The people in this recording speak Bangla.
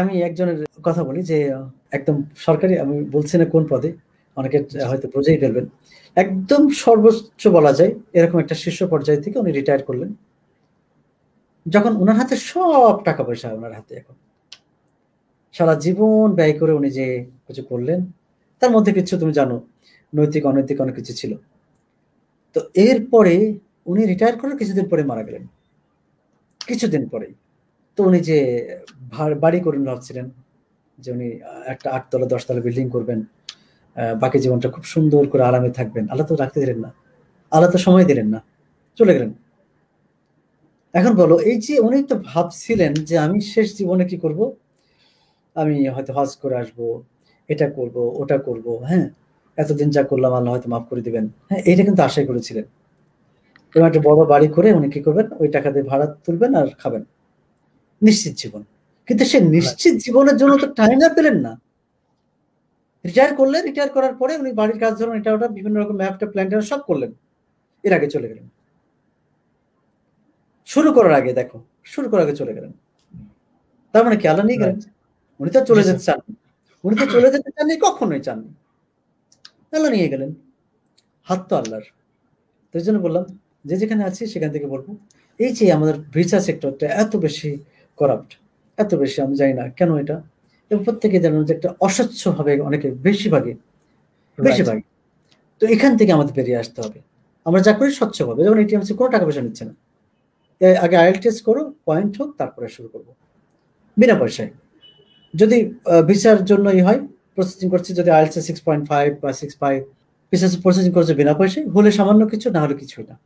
আমি একজনের কথা বলি যে একদম সরকারি আমি বলছি না কোন পদে অনেকে হয়তো বুঝেই ফেলবেন একদম সর্বোচ্চ বলা যায় এরকম একটা শীর্ষ পর্যায় থেকে উনি রিটায়ার করলেন যখন ওনার হাতে সব টাকা পয়সা ওনার হাতে এখন সারা জীবন ব্যয় করে উনি যে কিছু করলেন তার মধ্যে কিছু তুমি জানো নৈতিক অনৈতিক অনেক কিছু ছিল তো এরপরে উনি রিটায়ার করার কিছুদিন পরে মারা গেলেন কিছুদিন পরেই তো উনি যে বাড়ি করে ভাবছিলেন যে উনি একটা আটতলা দশতলা বিল্ডিং করবেন বাকি জীবনটা খুব সুন্দর করে আরামে থাকবেন আল্লাহ তো রাখতে দিলেন না আল্লাহ তো সময় দিলেন না চলে গেলেন এখন বলো এই যে উনি তো ভাবছিলেন যে আমি শেষ জীবনে কি করব আমি হয়তো হজ করে আসব এটা করব ওটা করব হ্যাঁ এতদিন যা করলাম আল্লাহ হয়তো মাফ করে দিবেন হ্যাঁ এটা কিন্তু আশাই করেছিলেন এবং একটা বড় বাড়ি করে উনি কি করবেন ওই টাকা দিয়ে ভাড়া তুলবেন আর খাবেন নিশ্চিত জীবন কিন্তু সে নিশ্চিত জীবনের জন্য তো টাইম আর পেলেন না রিটায়ার করলেন রিটায়ার করার পরে উনি বাড়ির কাজ ধরুন এটা ওটা বিভিন্ন রকম ম্যাপটা প্ল্যানটা সব করলেন এর আগে চলে গেলেন শুরু করার আগে দেখো শুরু করার আগে চলে গেলেন তার মানে কি আল্লাহ নিয়ে গেলেন উনি তো চলে যেতে চান উনি তো চলে যেতে চাননি কখনোই চাননি আল্লাহ নিয়ে গেলেন হাত তো আল্লাহর তো জন্য বললাম যে যেখানে আছি সেখান থেকে বলবো এই যে আমাদের ভিসা সেক্টরটা এত বেশি করাপ্ট এত বেশি আমি জানি না কেন এটা এবং প্রত্যেকে জানো যে একটা অস্বচ্ছ অস্বচ্ছভাবে অনেকে বেশিরভাগে বেশিরভাগে তো এখান থেকে আমাদের বেরিয়ে আসতে হবে আমরা যা করি স্বচ্ছ স্বচ্ছভাবে যেমন এটি আমি কোনো টাকা পয়সা নিচ্ছে না আগে আইএল টেস্ট করো পয়েন্ট হোক তারপরে শুরু করব বিনা পয়সায় যদি ভিসার জন্যই হয় প্রসেসিং করছে যদি আইএলসে সিক্স পয়েন্ট ফাইভ বা সিক্স ফাইভ ভিসার প্রসেসিং করছে বিনা পয়সায় হলে সামান্য কিছু না হলে কিছুই না